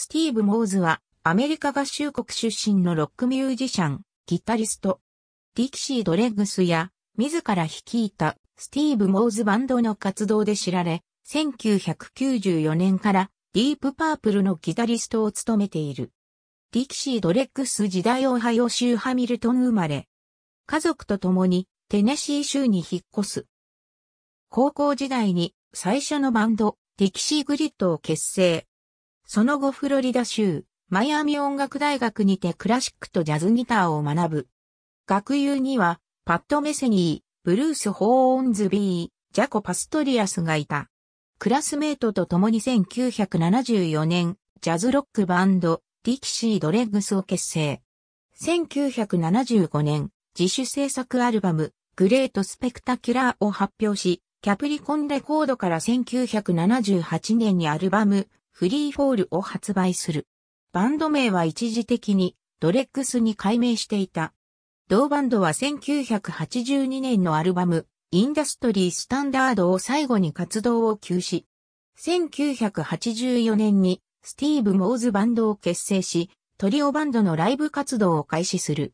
スティーブ・モーズは、アメリカ合衆国出身のロックミュージシャン、ギタリスト。ディキシー・ドレッグスや、自ら率いた、スティーブ・モーズバンドの活動で知られ、1994年からディープパープルのギタリストを務めている。ディキシー・ドレッグス時代オハイオ州ハミルトン生まれ。家族と共にテネシー州に引っ越す。高校時代に最初のバンド、ディキシー・グリッドを結成。その後フロリダ州、マイアミ音楽大学にてクラシックとジャズギターを学ぶ。学友には、パッド・メセニー、ブルース・ホーオンズビー、ジャコ・パストリアスがいた。クラスメートと共に1974年、ジャズロックバンド、ディキシー・ドレッグスを結成。1975年、自主制作アルバム、グレート・スペクタキュラーを発表し、キャプリコンレコードから1978年にアルバム、フリーフォールを発売する。バンド名は一時的にドレックスに改名していた。同バンドは1982年のアルバム、インダストリースタンダードを最後に活動を休止。1984年にスティーブ・モーズバンドを結成し、トリオバンドのライブ活動を開始する。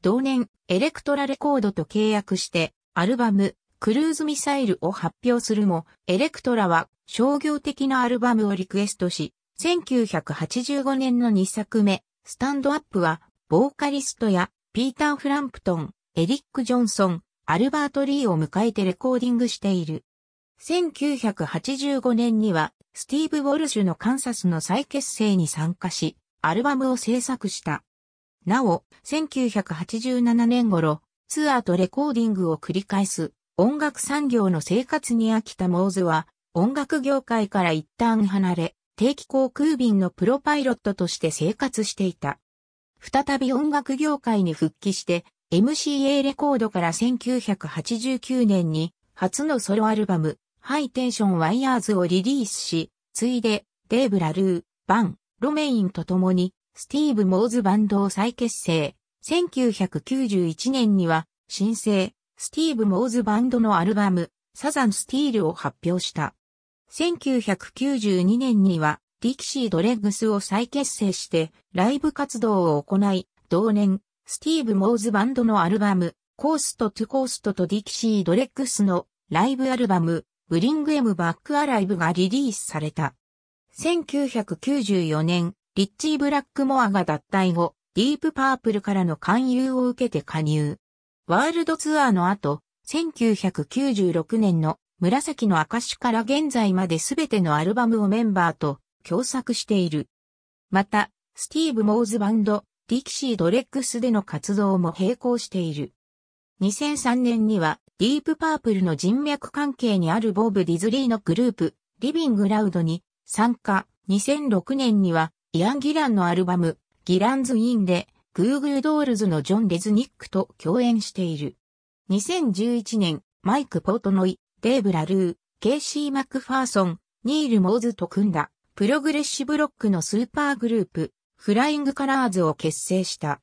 同年、エレクトラレコードと契約して、アルバム、クルーズミサイルを発表するも、エレクトラは商業的なアルバムをリクエストし、1985年の2作目、スタンドアップは、ボーカリストやピーター・フランプトン、エリック・ジョンソン、アルバート・リーを迎えてレコーディングしている。1985年には、スティーブ・ウォルシュのカンサスの再結成に参加し、アルバムを制作した。なお、1987年頃、ツアーとレコーディングを繰り返す音楽産業の生活に飽きたモーズは、音楽業界から一旦離れ、定期航空便のプロパイロットとして生活していた。再び音楽業界に復帰して、MCA レコードから1989年に、初のソロアルバム、ハイテンションワイヤーズをリリースし、ついで、デーブ・ラルー、バン、ロメインと共に、スティーブ・モーズバンドを再結成。1991年には、新生、スティーブ・モーズバンドのアルバム、サザン・スティールを発表した。1992年には、ディキシー・ドレッグスを再結成して、ライブ活動を行い、同年、スティーブ・モーズバンドのアルバム、コースト・トゥ・コーストとディキシー・ドレッグスのライブアルバム、ブリング・エム・バック・アライブがリリースされた。1994年、リッチー・ブラックモアが脱退後、ディープ・パープルからの勧誘を受けて加入。ワールドツアーの後、1996年の紫の証から現在まで全てのアルバムをメンバーと共作している。また、スティーブ・モーズバンド、ディキシー・ドレックスでの活動も並行している。2003年には、ディープパープルの人脈関係にあるボブ・ディズリーのグループ、リビング・ラウドに参加。2006年には、イアン・ギランのアルバム、ギランズ・インで、グーグルドールズのジョン・レズニックと共演している。2011年、マイク・ポートノイ、デーブ・ラルー、ケイシー・マック・ファーソン、ニール・モーズと組んだ、プログレッシブロックのスーパーグループ、フライング・カラーズを結成した。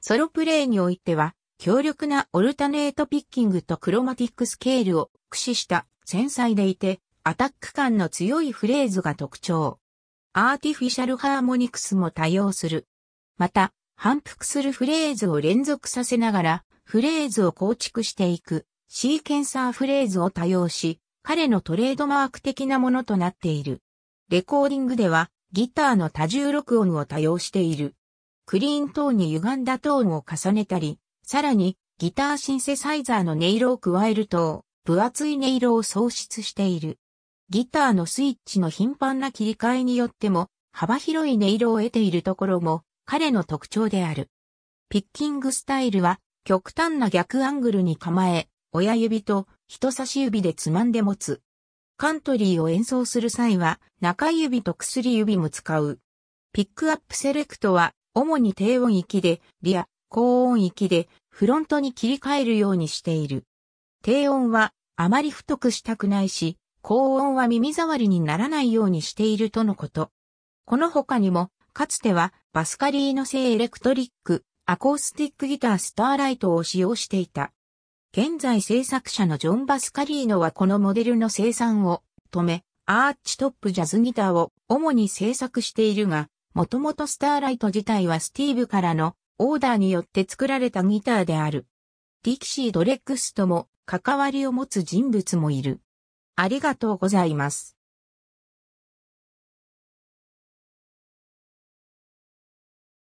ソロプレイにおいては、強力なオルタネートピッキングとクロマティックスケールを駆使した繊細でいて、アタック感の強いフレーズが特徴。アーティフィシャルハーモニクスも多用する。また、反復するフレーズを連続させながら、フレーズを構築していく、シーケンサーフレーズを多用し、彼のトレードマーク的なものとなっている。レコーディングでは、ギターの多重録音を多用している。クリーントーンに歪んだトーンを重ねたり、さらに、ギターシンセサイザーの音色を加えると、分厚い音色を創出している。ギターのスイッチの頻繁な切り替えによっても、幅広い音色を得ているところも彼の特徴である。ピッキングスタイルは極端な逆アングルに構え、親指と人差し指でつまんで持つ。カントリーを演奏する際は中指と薬指も使う。ピックアップセレクトは主に低音域で、リア、高音域でフロントに切り替えるようにしている。低音はあまり太くしたくないし、高音は耳障りにならないようにしているとのこと。この他にもかつてはバスカリーノ製エレクトリック、アコースティックギタースターライトを使用していた。現在制作者のジョン・バスカリーノはこのモデルの生産を止め、アーチトップジャズギターを主に制作しているが、もともとスターライト自体はスティーブからのオーダーによって作られたギターである。ディキシー・ドレックスとも関わりを持つ人物もいる。ありがとうございます。